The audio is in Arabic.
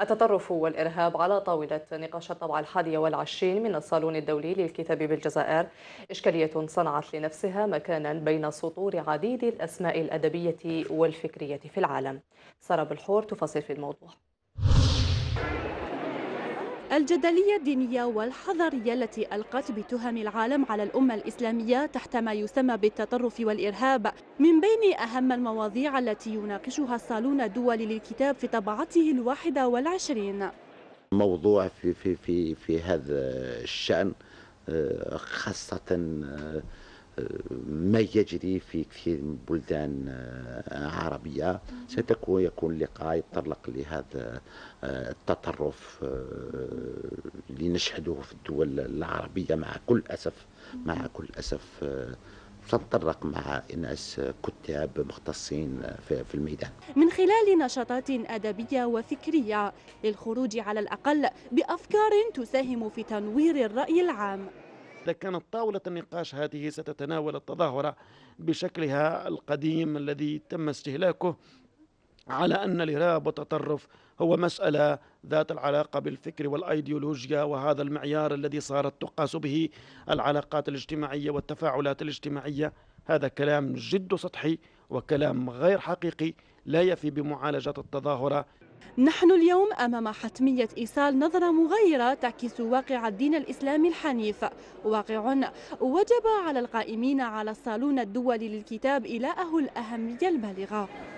التطرف والإرهاب على طاولة نقاش الطبعة الحادية والعشرين من الصالون الدولي للكتاب بالجزائر إشكالية صنعت لنفسها مكانا بين سطور عديد الأسماء الأدبية والفكرية في العالم سارة بالحور تفاصيل في الموضوع الجدلية الدينية والحضارية التي ألقت بتهم العالم على الأمة الإسلامية تحت ما يسمى بالتطرف والإرهاب من بين أهم المواضيع التي يناقشها الصالون الدولي للكتاب في طبعته الواحدة والعشرين موضوع في, في, في, في هذا الشأن آه، خاصة آه، ما يجري في كثير من البلدان العربية آه، ستكون يكون لقاء يتطرق لهذا آه، التطرف اللي آه، نشهده في الدول العربية مع كل أسف مع كل أسف سنتطرق مع ناس كتاب مختصين في الميدان من خلال نشاطات أدبية وفكرية للخروج على الأقل بأفكار تساهم في تنوير الرأي العام إذا كانت طاولة النقاش هذه ستتناول التظاهرة بشكلها القديم الذي تم استهلاكه على أن الإرهاب والتطرف هو مسألة ذات العلاقة بالفكر والأيديولوجيا وهذا المعيار الذي صارت تقاس به العلاقات الاجتماعية والتفاعلات الاجتماعية هذا كلام جد سطحي وكلام غير حقيقي لا يفي بمعالجة التظاهرة نحن اليوم أمام حتمية إيصال نظرة مغيرة تعكس واقع الدين الإسلامي الحنيف واقع وجب على القائمين على الصالون الدولي للكتاب إلاءه الأهمية البالغة